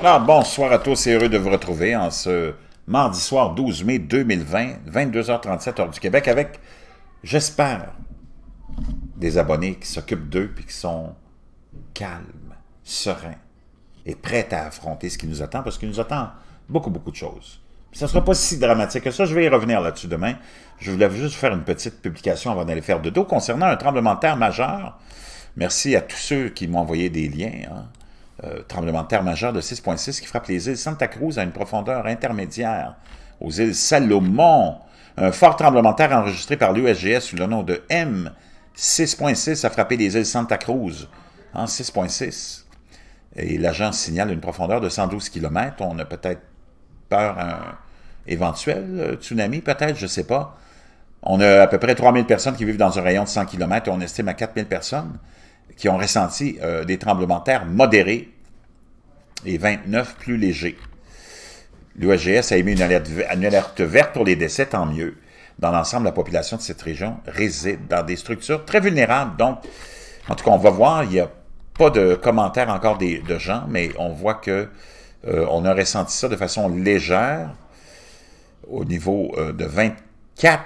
Alors, ah, bonsoir à tous, c'est heureux de vous retrouver en ce mardi soir 12 mai 2020, 22h37 heure du Québec, avec, j'espère, des abonnés qui s'occupent d'eux puis qui sont calmes, sereins et prêts à affronter ce qui nous attend, parce qu'il nous attend beaucoup, beaucoup de choses. ça ne sera pas si dramatique que ça, je vais y revenir là-dessus demain. Je voulais juste faire une petite publication avant d'aller faire de dos concernant un tremblement de terre majeur. Merci à tous ceux qui m'ont envoyé des liens. Hein. Un euh, tremblement de terre majeur de 6,6 qui frappe les îles Santa Cruz à une profondeur intermédiaire aux îles Salomon. Un fort tremblement de terre enregistré par l'USGS sous le nom de M 6,6 a frappé les îles Santa Cruz en 6,6. Et l'agence signale une profondeur de 112 km. On a peut-être peur d'un éventuel euh, tsunami, peut-être, je ne sais pas. On a à peu près 3000 personnes qui vivent dans un rayon de 100 km. On estime à 4000 personnes qui ont ressenti euh, des tremblements de terre modérés et 29 plus légers. L'OSGS a émis une alerte, une alerte verte pour les décès, tant mieux. Dans l'ensemble, la population de cette région réside dans des structures très vulnérables. Donc, en tout cas, on va voir, il n'y a pas de commentaires encore des, de gens, mais on voit que euh, on a ressenti ça de façon légère au niveau euh, de 24,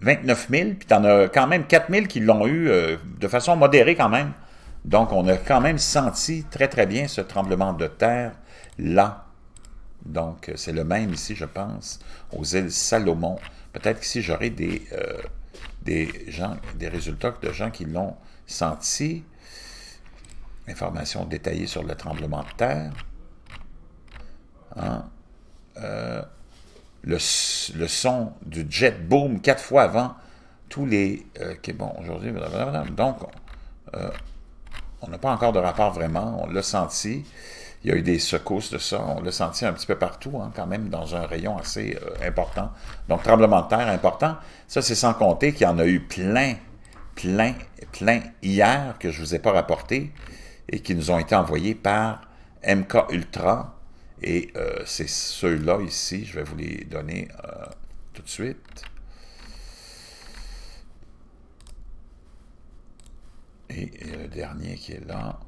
29 000, puis tu en as quand même 4 000 qui l'ont eu euh, de façon modérée quand même. Donc, on a quand même senti très, très bien ce tremblement de terre là. Donc, euh, c'est le même ici, je pense, aux îles Salomon. Peut-être qu'ici, j'aurai des, euh, des, résultats de gens qui l'ont senti. Information détaillée sur le tremblement de terre. Hein, euh, le, son du jet boom quatre fois avant tous les... bon, aujourd'hui... Donc, on n'a pas encore de rapport vraiment, on l'a senti. Il y a eu des secousses de ça, on l'a senti un petit peu partout, hein, quand même, dans un rayon assez euh, important. Donc, tremblement de terre important. Ça, c'est sans compter qu'il y en a eu plein, plein, plein hier que je ne vous ai pas rapporté et qui nous ont été envoyés par MK Ultra. Et euh, c'est ceux-là ici, je vais vous les donner euh, tout de suite. et le dernier qui est là.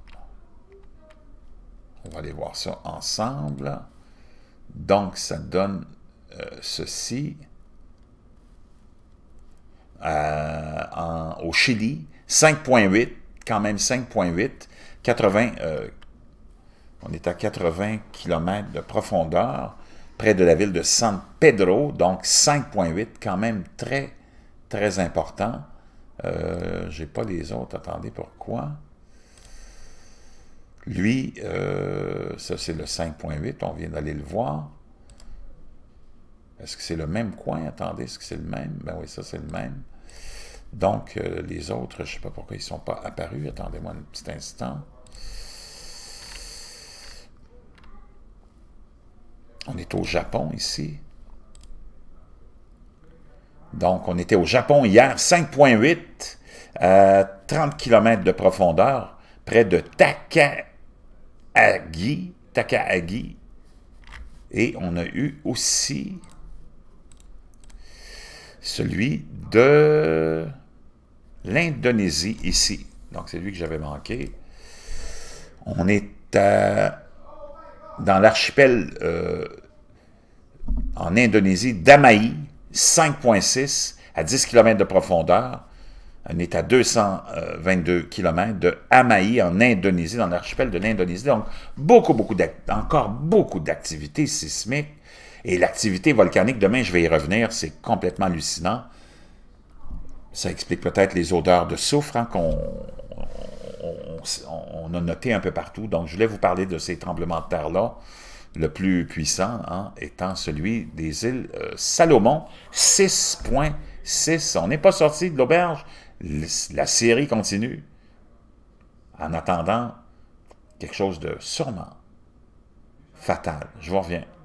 On va aller voir ça ensemble. Donc, ça donne euh, ceci. Euh, au Chili, 5.8, quand même 5.8, 80, euh, on est à 80 km de profondeur, près de la ville de San Pedro, donc 5.8, quand même très, très important. Euh, j'ai pas les autres. Attendez, pourquoi? Lui, euh, ça c'est le 5.8. On vient d'aller le voir. Est-ce que c'est le même coin? Attendez, est-ce que c'est le même? Ben oui, ça c'est le même. Donc, euh, les autres, je ne sais pas pourquoi ils ne sont pas apparus. Attendez-moi un petit instant. On est au Japon ici. Donc, on était au Japon hier, 5.8, à 30 km de profondeur, près de Takahagi, Takahagi. Et on a eu aussi celui de l'Indonésie ici. Donc, c'est lui que j'avais manqué. On est euh, dans l'archipel euh, en Indonésie d'Amaï, 5.6 à 10 km de profondeur. On est à 222 km de Hamaï en Indonésie, dans l'archipel de l'Indonésie. Donc, beaucoup, beaucoup encore beaucoup d'activités sismiques. Et l'activité volcanique, demain, je vais y revenir, c'est complètement hallucinant. Ça explique peut-être les odeurs de soufre hein, qu'on on, a notées un peu partout. Donc, je voulais vous parler de ces tremblements de terre-là le plus puissant hein, étant celui des îles euh, Salomon, 6.6. On n'est pas sorti de l'auberge, la série continue. En attendant, quelque chose de sûrement fatal. Je vous reviens.